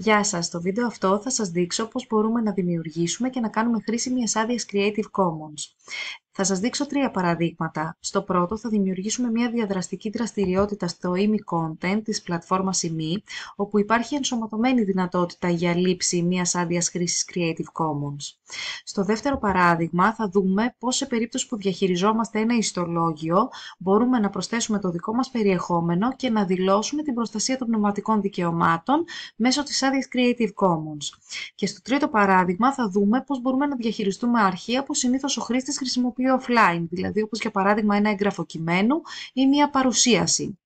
Γεια σας, στο βίντεο αυτό θα σας δείξω πώς μπορούμε να δημιουργήσουμε και να κάνουμε χρήση μιας άδειας Creative Commons. Θα σας δείξω τρία παραδείγματα. Στο πρώτο θα δημιουργήσουμε μια διαδραστική δραστηριότητα στο IMI Content της πλατφόρμας IMI, όπου υπάρχει ενσωματωμένη δυνατότητα για λήψη μιας άδειας χρήσης Creative Commons. Στο δεύτερο παράδειγμα θα δούμε πώς σε περίπτωση που διαχειριζόμαστε ένα ιστολόγιο μπορούμε να προσθέσουμε το δικό μας περιεχόμενο και να δηλώσουμε την προστασία των πνευματικών δικαιωμάτων μέσω της άδειας Creative Commons. Και στο τρίτο παράδειγμα θα δούμε πώς μπορούμε να διαχειριστούμε αρχεία που συνήθως ο χρήστης χρησιμοποιεί offline, δηλαδή όπως για παράδειγμα ένα έγγραφο ή μια παρουσίαση.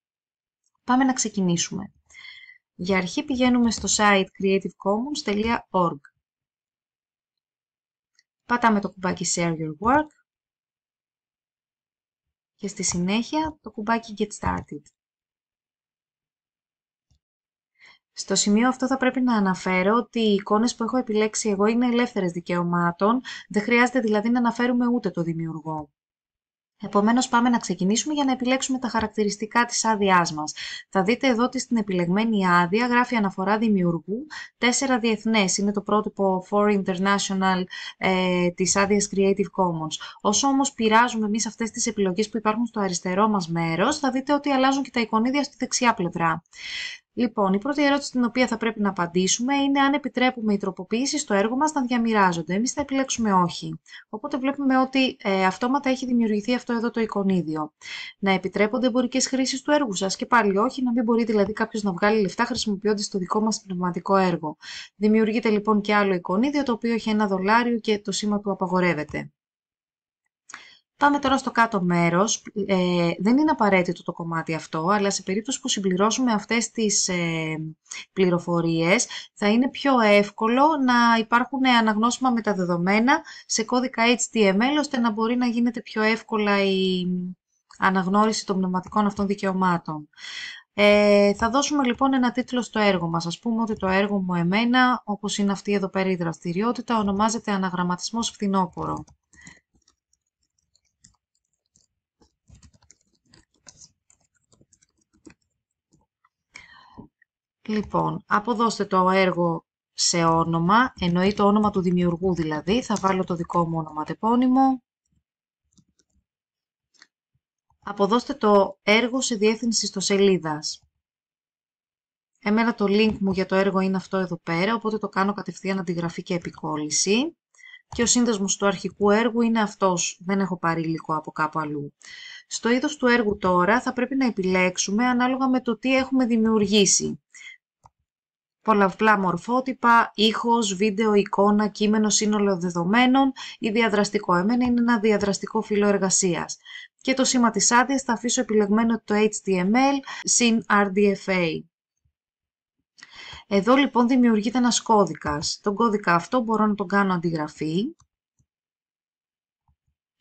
Πάμε να ξεκινήσουμε. Για αρχή πηγαίνουμε στο site creativecommons.org. Πατάμε το κουμπάκι Share Your Work και στη συνέχεια το κουμπάκι Get Started. Στο σημείο αυτό θα πρέπει να αναφέρω ότι οι εικόνες που έχω επιλέξει εγώ είναι ελεύθερες δικαιωμάτων, δεν χρειάζεται δηλαδή να αναφέρουμε ούτε το δημιουργό. Επομένως, πάμε να ξεκινήσουμε για να επιλέξουμε τα χαρακτηριστικά της άδειάς μας. Θα δείτε εδώ ότι στην επιλεγμένη άδεια γράφει αναφορά δημιουργού, τέσσερα διεθνές. Είναι το πρότυπο for international ε, της άδειας Creative Commons. Όσο όμως πειράζουμε εμείς αυτές τις επιλογές που υπάρχουν στο αριστερό μας μέρος, θα δείτε ότι αλλάζουν και τα εικονίδια στη δεξιά πλευρά. Λοιπόν, η πρώτη ερώτηση την οποία θα πρέπει να απαντήσουμε είναι αν επιτρέπουμε οι τροποποίησει στο έργο μας να διαμοιράζονται. Εμείς θα επιλέξουμε όχι. Οπότε βλέπουμε ότι ε, αυτόματα έχει δημιουργηθεί αυτό εδώ το εικονίδιο. Να επιτρέπονται εμπορικές χρήσεις του έργου σας και πάλι όχι, να μην μπορεί δηλαδή κάποιος να βγάλει λεφτά χρησιμοποιώντας το δικό μας πνευματικό έργο. Δημιουργείται λοιπόν και άλλο εικονίδιο το οποίο έχει ένα δολάριο και το σήμα του απαγορεύεται. Πάμε τώρα στο κάτω μέρος. Ε, δεν είναι απαραίτητο το κομμάτι αυτό, αλλά σε περίπτωση που συμπληρώσουμε αυτές τις ε, πληροφορίες, θα είναι πιο εύκολο να υπάρχουν αναγνώσιμα δεδομένα σε κώδικα HTML, ώστε να μπορεί να γίνεται πιο εύκολα η αναγνώριση των πνευματικών αυτών δικαιωμάτων. Ε, θα δώσουμε λοιπόν ένα τίτλο στο έργο μας. Ας πούμε ότι το έργο μου εμένα, όπως είναι αυτή εδώ πέρα η δραστηριότητα, ονομάζεται «Αναγραμματισμός φθινόπορο». Λοιπόν, αποδώστε το έργο σε όνομα, εννοεί το όνομα του δημιουργού δηλαδή, θα βάλω το δικό μου όνομα τεπώνυμο. Αποδώστε το έργο σε διεύθυνση στο σελίδας. Εμένα το link μου για το έργο είναι αυτό εδώ πέρα, οπότε το κάνω κατευθείαν αντιγραφή και επικόλυση. Και ο σύνδεσμος του αρχικού έργου είναι αυτός, δεν έχω πάρει υλικό από κάπου αλλού. Στο είδος του έργου τώρα θα πρέπει να επιλέξουμε ανάλογα με το τι έχουμε δημιουργήσει πολλαπλά μορφότυπα, ήχος, βίντεο, εικόνα, κείμενο, σύνολο δεδομένων ή διαδραστικό. Εμένα είναι ένα διαδραστικό φύλλο εργασίας. Και το σήμα της άδειας θα αφήσω επιλεγμένο το HTML συν RDFA. Εδώ λοιπόν δημιουργείται ένας κώδικας. Τον κώδικα αυτό μπορώ να τον κάνω αντιγραφή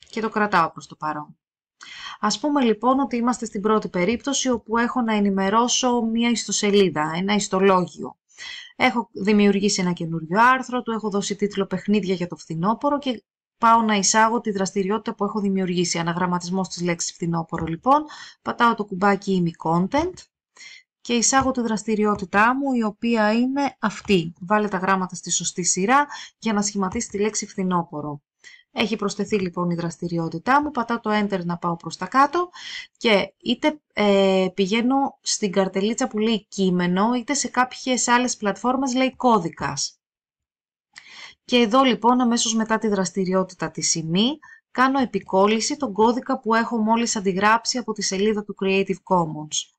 και το κρατάω προς το παρόν. Ας πούμε λοιπόν ότι είμαστε στην πρώτη περίπτωση όπου έχω να ενημερώσω μία ιστοσελίδα, ένα ιστολόγιο. Έχω δημιουργήσει ένα καινούριο άρθρο, του έχω δώσει τίτλο «Παιχνίδια για το φθινόπωρο» και πάω να εισάγω τη δραστηριότητα που έχω δημιουργήσει. Αναγραμματισμός της λέξης φθινόπωρο λοιπόν, πατάω το κουμπάκι «Είμαι content» και εισάγω τη δραστηριότητά μου η οποία είναι αυτή. Βάλε τα γράμματα στη σωστή σειρά για να σχηματίσεις τη λέξη φθινόπωρο. Έχει προσθεθεί λοιπόν η δραστηριότητά μου, πατάω το Enter να πάω προς τα κάτω και είτε ε, πηγαίνω στην καρτελίτσα που λέει κείμενο, είτε σε κάποιες άλλες πλατφόρμες λέει κώδικας. Και εδώ λοιπόν αμέσως μετά τη δραστηριότητα τη σημή κάνω επικόλληση τον κώδικα που έχω μόλις αντιγράψει από τη σελίδα του Creative Commons.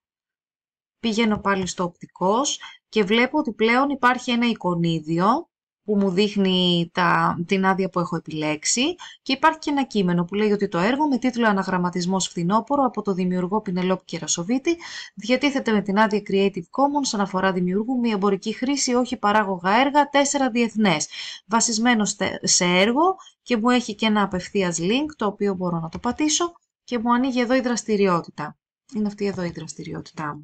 Πηγαίνω πάλι στο οπτικός και βλέπω ότι πλέον υπάρχει ένα εικονίδιο που μου δείχνει τα, την άδεια που έχω επιλέξει και υπάρχει και ένα κείμενο που λέει ότι το έργο με τίτλο «Αναγραμματισμός φθινόπωρο» από το δημιουργό Πινελόπη Κερασοβίτη διατίθεται με την άδεια Creative Commons αναφορά δημιουργού μη εμπορική χρήση όχι παράγωγα έργα 4 διεθνές βασισμένο σε έργο και μου έχει και ένα απευθείας link το οποίο μπορώ να το πατήσω και μου ανοίγει εδώ η δραστηριότητα. Είναι αυτή εδώ η δραστηριότητά μου.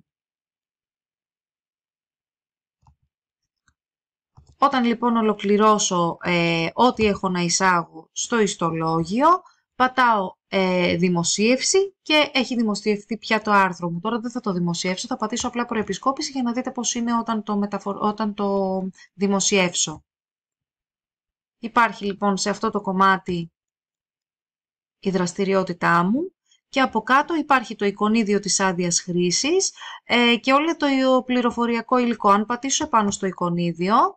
Όταν λοιπόν ολοκληρώσω ε, ό,τι έχω να εισάγω στο ιστολόγιο, πατάω ε, δημοσίευση και έχει δημοσιευθεί πια το άρθρο μου. Τώρα δεν θα το δημοσιεύσω, θα πατήσω απλά προεπισκόπηση για να δείτε πώς είναι όταν το, όταν το δημοσιεύσω. Υπάρχει λοιπόν σε αυτό το κομμάτι η δραστηριότητά μου και από κάτω υπάρχει το εικονίδιο της άδειας χρήσης ε, και όλο το πληροφοριακό υλικό. Αν πατήσω επάνω στο εικονίδιο,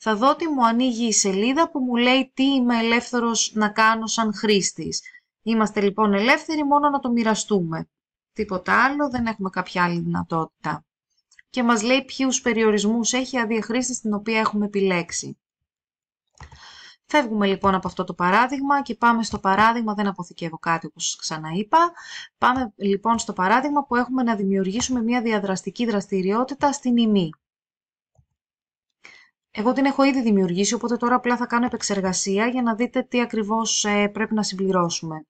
θα δω ότι μου ανοίγει η σελίδα που μου λέει τι είμαι ελεύθερος να κάνω σαν χρήστης. Είμαστε λοιπόν ελεύθεροι μόνο να το μοιραστούμε. Τίποτα άλλο, δεν έχουμε κάποια άλλη δυνατότητα. Και μας λέει ποιους περιορισμούς έχει η χρήση στην οποία έχουμε επιλέξει. Φεύγουμε λοιπόν από αυτό το παράδειγμα και πάμε στο παράδειγμα, δεν αποθηκεύω κάτι όπως ξαναείπα. Πάμε λοιπόν στο παράδειγμα που έχουμε να δημιουργήσουμε μια διαδραστική δραστηριότητα στην ημί. Εγώ την έχω ήδη δημιουργήσει, οπότε τώρα απλά θα κάνω επεξεργασία για να δείτε τι ακριβώς ε, πρέπει να συμπληρώσουμε.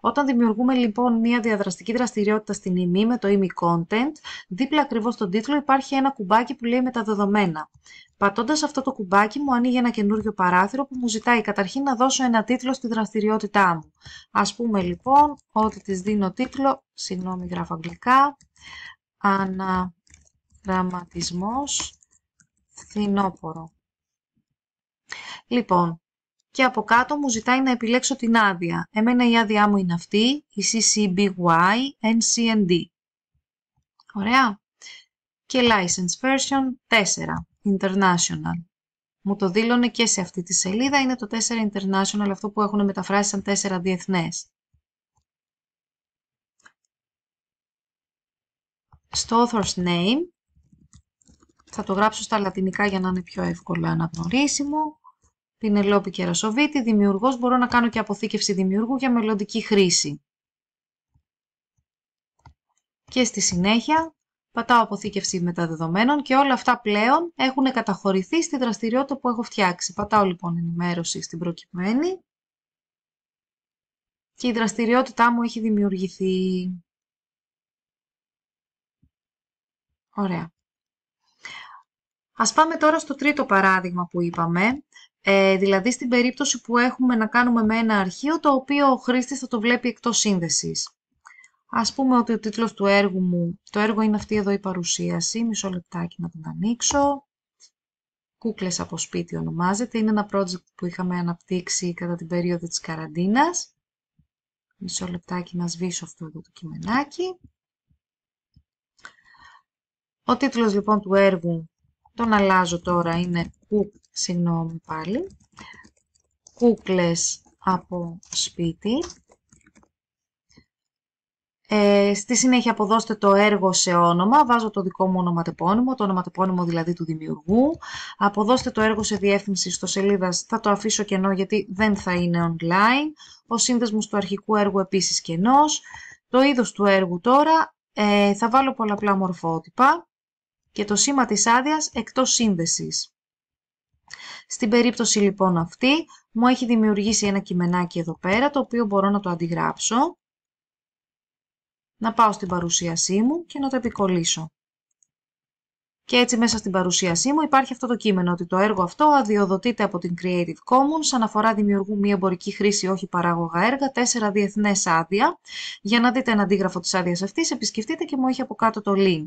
Όταν δημιουργούμε λοιπόν μια διαδραστική δραστηριότητα στην ΙΜΗ e με το ΙΜΗ e Content, δίπλα ακριβώς στον τίτλο υπάρχει ένα κουμπάκι που λέει με τα δεδομένα. Πατώντας αυτό το κουμπάκι μου ανοίγει ένα καινούριο παράθυρο που μου ζητάει καταρχήν να δώσω ένα τίτλο στη δραστηριότητά μου. Ας πούμε λοιπόν ότι της δίνω τίτλο, συγγνώμη γράφω αγγλικά, αναγραμματισμός Λοιπόν, και από κάτω μου ζητάει να επιλέξω την άδεια. Εμένα η άδειά μου είναι αυτή, η CCBY NCND. Ωραία. Και license version 4, international. Μου το δήλωνε και σε αυτή τη σελίδα, είναι το 4 international, αυτό που έχουν μεταφράσει σαν 4 διεθνές. Στο author's name θα το γράψω στα λατινικά για να είναι πιο εύκολο αναγνωρίσιμο. Πινελόπη Κερασοβίτη, δημιουργός, μπορώ να κάνω και αποθήκευση δημιουργού για μελλοντική χρήση. Και στη συνέχεια πατάω αποθήκευση μεταδεδομένων και όλα αυτά πλέον έχουν καταχωρηθεί στη δραστηριότητα που έχω φτιάξει. Πατάω λοιπόν ενημέρωση στην προκειμένη και η δραστηριότητά μου έχει δημιουργηθεί. Ωραία. Ας πάμε τώρα στο τρίτο παράδειγμα που είπαμε, ε, δηλαδή στην περίπτωση που έχουμε να κάνουμε με ένα αρχείο το οποίο ο χρήστης θα το βλέπει εκτός σύνδεσης. Ας πούμε ότι ο τίτλος του έργου μου, το έργο είναι αυτή εδώ η παρουσίαση, μισό λεπτάκι να την ανοίξω. Κούκλες από σπίτι ονομάζεται, είναι ένα project που είχαμε αναπτύξει κατά την περίοδο της καραντίνας. Μισό λεπτάκι να σβήσω αυτό εδώ το κειμενάκι. Ο τίτλος λοιπόν του έργου τον αλλάζω τώρα, είναι κουκ, συγγνώμη πάλι, κούκλες από σπίτι. Ε, στη συνέχεια αποδώστε το έργο σε όνομα, βάζω το δικό μου ονοματεπώνυμο, το ονοματεπώνυμο δηλαδή του δημιουργού. Αποδώστε το έργο σε διεύθυνση στο σελίδας, θα το αφήσω κενό γιατί δεν θα είναι online. Ο σύνδεσμος του αρχικού έργου επίσης κενός. Το είδος του έργου τώρα, ε, θα βάλω πολλαπλά μορφότυπα και το σήμα της άδειας εκτός σύνδεσης. Στην περίπτωση λοιπόν αυτή, μου έχει δημιουργήσει ένα κειμενάκι εδώ πέρα, το οποίο μπορώ να το αντιγράψω. Να πάω στην παρουσίασή μου και να το επικολλήσω. Και έτσι μέσα στην παρουσίασή μου υπάρχει αυτό το κείμενο, ότι το έργο αυτό αδειοδοτείται από την Creative Commons, αναφορά δημιουργού μία εμπορική χρήση όχι παράγωγα έργα, τέσσερα διεθνές άδεια. Για να δείτε ένα αντίγραφο της άδειας αυτής, επισκεφτείτε και μου έχει από κάτω το link.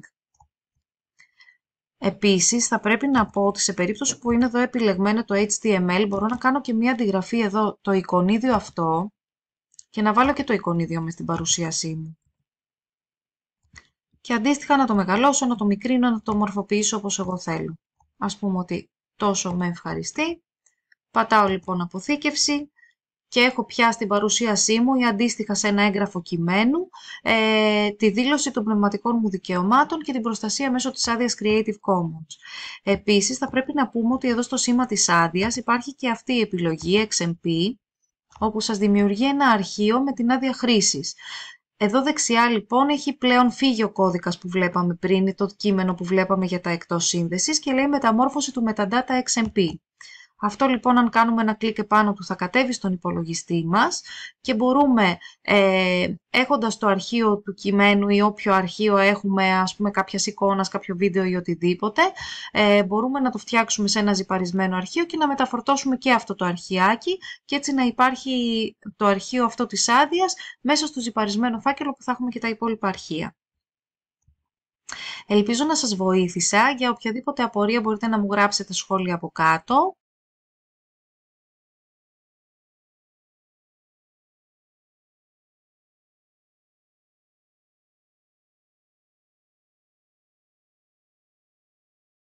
Επίσης θα πρέπει να πω ότι σε περίπτωση που είναι εδώ επιλεγμένο το HTML μπορώ να κάνω και μία αντιγραφή εδώ το εικονίδιο αυτό και να βάλω και το εικονίδιο μες την παρουσίασή μου. Και αντίστοιχα να το μεγαλώσω, να το μικρύνω, να το μορφοποιήσω όπως εγώ θέλω. Ας πούμε ότι τόσο με ευχαριστεί. Πατάω λοιπόν αποθήκευση και έχω πια στην παρουσίασή μου ή αντίστοιχα σε ένα έγγραφο κειμένου ε, τη δήλωση των πνευματικών μου δικαιωμάτων και την προστασία μέσω της άδειας Creative Commons. Επίσης, θα πρέπει να πούμε ότι εδώ στο σήμα της άδειας υπάρχει και αυτή η επιλογή XMP, όπου σας δημιουργεί ένα αρχείο με την άδεια χρήσης. Εδώ δεξιά λοιπόν έχει πλέον φύγει ο κώδικας που βλέπαμε πριν, το κείμενο που βλέπαμε για τα εκτός σύνδεσης και λέει μεταμόρφωση του Metadata XMP. Αυτό λοιπόν αν κάνουμε ένα κλικ επάνω του θα κατέβει στον υπολογιστή μας και μπορούμε ε, έχοντας το αρχείο του κειμένου ή όποιο αρχείο έχουμε ας πούμε κάποιας εικόνας, κάποιο βίντεο ή οτιδήποτε ε, μπορούμε να το φτιάξουμε σε ένα ζυπαρισμένο αρχείο και να μεταφορτώσουμε και αυτό το αρχιάκι και έτσι να υπάρχει το αρχείο αυτό της άδειας μέσα στο ζυπαρισμένο φάκελο που θα έχουμε και τα υπόλοιπα αρχεία. Ελπίζω να σας βοήθησα. Για οποιαδήποτε απορία μπορείτε να μου γράψετε σχόλια από κάτω.